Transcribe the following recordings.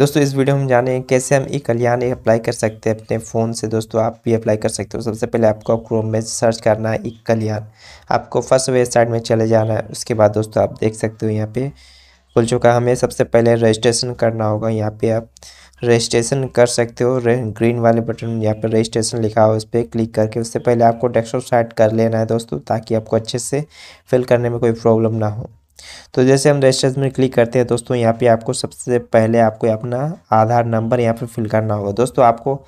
दोस्तों इस वीडियो में हम जाने कैसे हम ई कल्याण अप्लाई कर सकते हैं अपने फ़ोन से दोस्तों आप भी अप्लाई कर सकते हो सबसे पहले आपको क्रोम में सर्च करना है ई कल्याण आपको फर्स्ट वेबसाइट में चले जाना है उसके बाद दोस्तों आप देख सकते हो यहाँ पे खुल चुका हमें सबसे पहले रजिस्ट्रेशन करना होगा यहाँ पर आप रजिस्ट्रेशन कर सकते हो ग्रीन वाले बटन यहाँ पर रजिस्ट्रेशन लिखा हो उस पर क्लिक करके उससे पहले आपको डेस्कटॉप साइट कर लेना है दोस्तों ताकि आपको अच्छे से फिल करने में कोई प्रॉब्लम ना हो तो जैसे हम रजिस्ट्रेशन में क्लिक करते हैं दोस्तों यहाँ पे आपको सबसे पहले आपको अपना आधार नंबर यहाँ पे फिल करना होगा दोस्तों आपको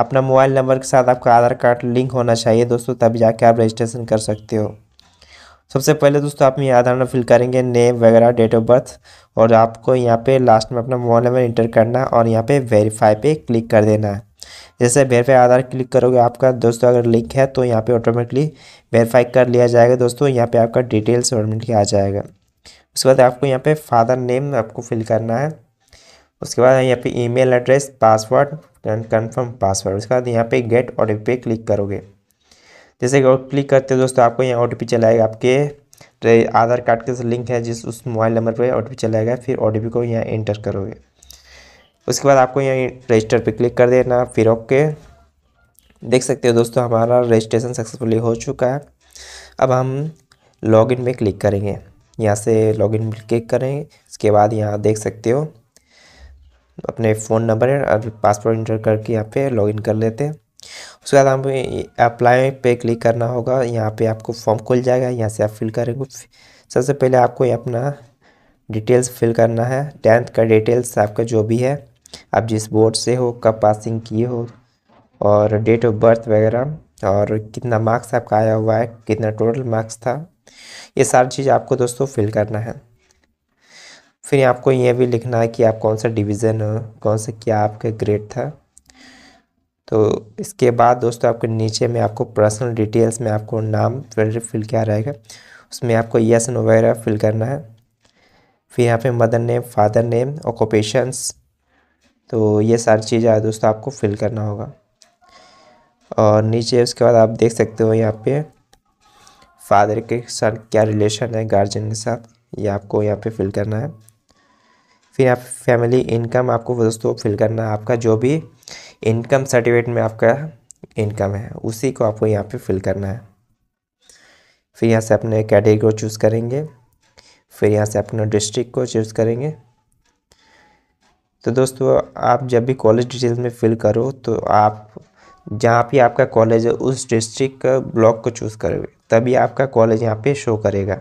अपना मोबाइल नंबर के साथ आपका आधार कार्ड लिंक होना चाहिए दोस्तों तभी जाके आप रजिस्ट्रेशन कर सकते हो सबसे पहले दोस्तों आप यहाँ आधार नंबर फिल करेंगे नेम वगैरह डेट ऑफ बर्थ और आपको यहाँ पे लास्ट में अपना मोबाइल नंबर इंटर करना और यहाँ पे वेरीफाई पे क्लिक कर देना है जैसे वेरीफाई आधार क्लिक करोगे आपका दोस्तों अगर लिंक है तो यहाँ पे ऑटोमेटिकली वेरीफाई कर लिया जाएगा दोस्तों यहाँ पे आपका डिटेल्स ऑटोमेटिकली आ जाएगा उसके बाद आपको यहाँ पे फादर नेम आपको फिल करना है उसके बाद यहाँ पे email address password and confirm password उसके बाद यहाँ पे गेट ओ पे क्लिक करोगे जैसे कि क्लिक करते हो दोस्तों आपको यहाँ ओ टी चलाएगा आपके तो आधार कार्ड के लिंक है जिस उस मोबाइल नंबर पर ओ चलाएगा फिर ओ को यहाँ एंटर करोगे उसके बाद आपको यहाँ रजिस्टर पर क्लिक कर देना फिर ओके देख सकते हो दोस्तों हमारा रजिस्ट्रेशन सक्सेसफुली हो चुका है अब हम लॉगिन में क्लिक करेंगे यहाँ से लॉगिन क्लिक करें इसके बाद यहाँ देख सकते हो अपने फ़ोन नंबर और पासवर्ड इंटर करके यहाँ पे लॉगिन कर लेते हैं उसके बाद आपको अप्लाई पे क्लिक करना होगा यहाँ पे आपको फॉर्म खुल जाएगा यहाँ से आप फिल करेंगे सबसे पहले आपको अपना डिटेल्स फिल करना है टेंथ का डिटेल्स आपका जो भी है आप जिस बोर्ड से हो कब पासिंग किए हो और डेट ऑफ बर्थ वगैरह और कितना मार्क्स आपका आया हुआ है कितना टोटल मार्क्स था ये सारी चीज़ आपको दोस्तों फिल करना है फिर आपको ये भी लिखना है कि आप कौन सा डिवीज़न कौन सा क्या आपका ग्रेड था तो इसके बाद दोस्तों आपके नीचे में आपको पर्सनल डिटेल्स में आपको नाम फिल किया रहेगा उसमें आपको यस एन वगैरह फिल करना है फिर यहाँ पे mother name father name occupations तो ये सारी चीज़ें दोस्तों आपको फिल करना होगा और नीचे उसके बाद आप देख सकते हो यहाँ पे फादर के साथ क्या रिलेशन है गार्जियन के साथ ये आपको यहाँ पे फिल करना है फिर आप फैमिली इनकम आपको दोस्तों फिल करना है आपका जो भी इनकम सर्टिफिकेट में आपका इनकम है उसी को आपको यहाँ पे फिल करना है फिर यहाँ से अपने कैटेगरी को चूज़ करेंगे फिर यहाँ से अपने डिस्ट्रिक्ट को चूज़ करेंगे तो दोस्तों आप जब भी कॉलेज डिटेल्स में फिल करो तो आप जहाँ भी आपका कॉलेज है उस डिस्ट्रिक्ट ब्लॉक को चूज़ करोगे तभी आपका कॉलेज यहाँ पे शो करेगा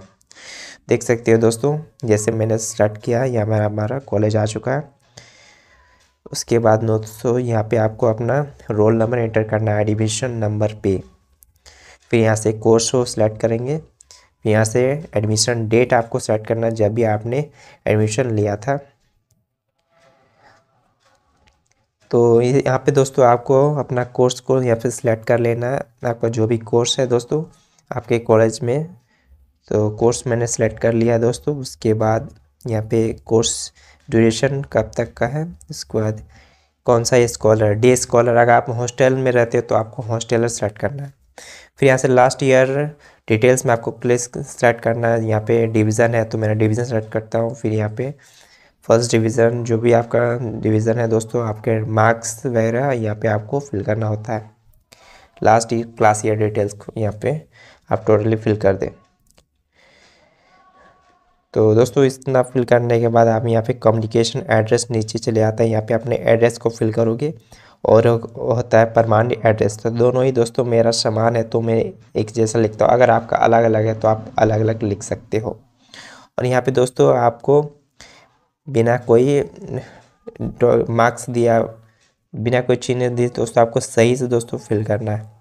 देख सकते हो दोस्तों जैसे मैंने स्टार्ट किया है यहाँ हमारा हमारा कॉलेज आ चुका है उसके बाद दोस्तों यहाँ पे आपको अपना रोल नंबर एंटर करना है एडमिशन नंबर पे फिर यहाँ से कोर्स हो सिलेक्ट करेंगे फिर यहाँ से एडमिशन डेट आपको सेलेक्ट करना जब भी आपने एडमिशन लिया था तो यहाँ पे दोस्तों आपको अपना कोर्स को यहाँ पे सिलेक्ट कर लेना है आपका जो भी कोर्स है दोस्तों आपके कॉलेज में तो कोर्स मैंने सेलेक्ट कर लिया दोस्तों उसके बाद यहाँ पे कोर्स ड्यूरेशन कब तक का है उसके बाद कौन सा स्कॉलर डे स्कॉलर अगर आप हॉस्टल में रहते हो तो आपको हॉस्टेलर सेलेक्ट करना है फिर यहाँ से लास्ट ईयर डिटेल्स में आपको प्लेस सेलेक्ट करना है यहाँ पे डिवीज़न है तो मैं डिवीज़न सेलेक्ट करता हूँ फिर यहाँ पे फर्स्ट डिवीज़न जो भी आपका डिवीज़न है दोस्तों आपके मार्क्स वगैरह यहाँ पे आपको फिल करना होता है last year class year details यहाँ पे आप टोटली फिल कर दें तो दोस्तों इतना फिल करने के बाद आप यहाँ पे कम्युनिकेशन एड्रेस नीचे चले आते हैं यहाँ पे अपने एड्रेस को फिल करोगे और होता है परमानेंट एड्रेस तो दोनों ही दोस्तों मेरा समान है तो मैं एक जैसा लिखता हूँ अगर आपका अलग अलग है तो आप अलग अलग लिख सकते हो और यहाँ पे दोस्तों आपको बिना कोई मार्क्स दिया बिना कोई चिन्ह दिए दोस्तों आपको सही से दोस्तों फिल करना है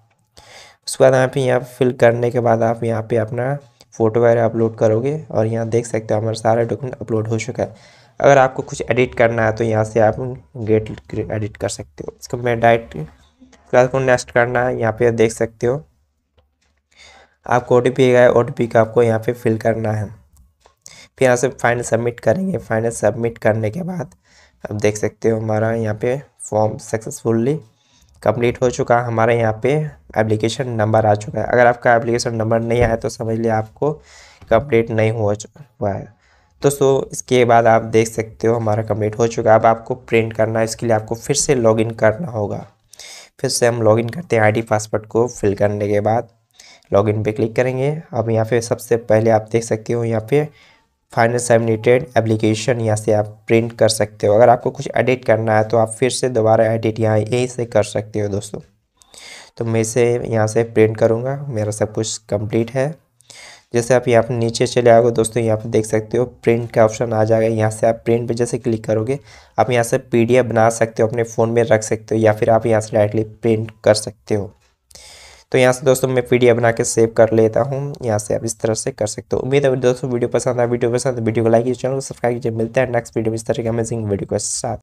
उसके बाद यहाँ पे यहाँ फिल करने के बाद आप यहाँ पे अपना फ़ोटो वगैरह अपलोड करोगे और यहाँ देख सकते हो हमारा सारा डॉक्यूमेंट अपलोड हो चुका है अगर आपको कुछ एडिट करना है तो यहाँ से आप गेट एडिट कर सकते हो इसको मैं डायरेक्ट फिलहाल को नेक्स्ट करना है यहाँ पे देख सकते हो आपको ओ टी पी गया ओ का आपको यहाँ पे फिल करना है फिर यहाँ से फाइनल सबमिट करेंगे फाइनल सबमिट करने के बाद आप देख सकते हो हमारा यहाँ पे फॉर्म सक्सेसफुली कंप्लीट हो चुका है हमारे यहाँ पे एप्लीकेशन नंबर आ चुका है अगर आपका एप्लीकेशन नंबर नहीं आया तो समझ लिया आपको कंप्लीट नहीं हुआ हुआ है तो सो इसके बाद आप देख सकते हो हमारा कंप्लीट हो चुका है अब आपको प्रिंट करना है इसके लिए आपको फिर से लॉगिन करना होगा फिर से हम लॉगिन करते हैं डी पासवर्ड को फिल करने के बाद लॉगिन पे क्लिक करेंगे अब यहाँ पे सबसे पहले आप देख सकते हो यहाँ पे फाइनल सबमिटेड एप्लीकेशन यहाँ से आप प्रिंट कर सकते हो अगर आपको कुछ एडिट करना है तो आप फिर से दोबारा एडिट यहाँ यहीं से कर सकते हो दोस्तों तो मैं इसे यहाँ से प्रिंट करूँगा मेरा सब कुछ कंप्लीट है जैसे आप यहाँ पर नीचे चले आओगे दोस्तों यहाँ पर देख सकते हो प्रिंट का ऑप्शन आ जाएगा यहाँ से आप प्रिंट पर जैसे क्लिक करोगे आप यहाँ से पी बना सकते हो अपने फ़ोन में रख सकते हो या फिर आप यहाँ से डायरेक्टली प्रिंट कर सकते हो तो यहाँ से दोस्तों मैं पी बना के सेव कर लेता हूँ यहाँ से आप इस तरह से कर सकते हो उम्मीद है दोस्तों वीडियो पसंद आया वीडियो पसंद वीडियो को लाइक कीजिए चैनल को सब्सक्राइब कीजिए मिलते हैं नेक्स्ट वीडियो में इस तरह के अमेजिंग वीडियो के साथ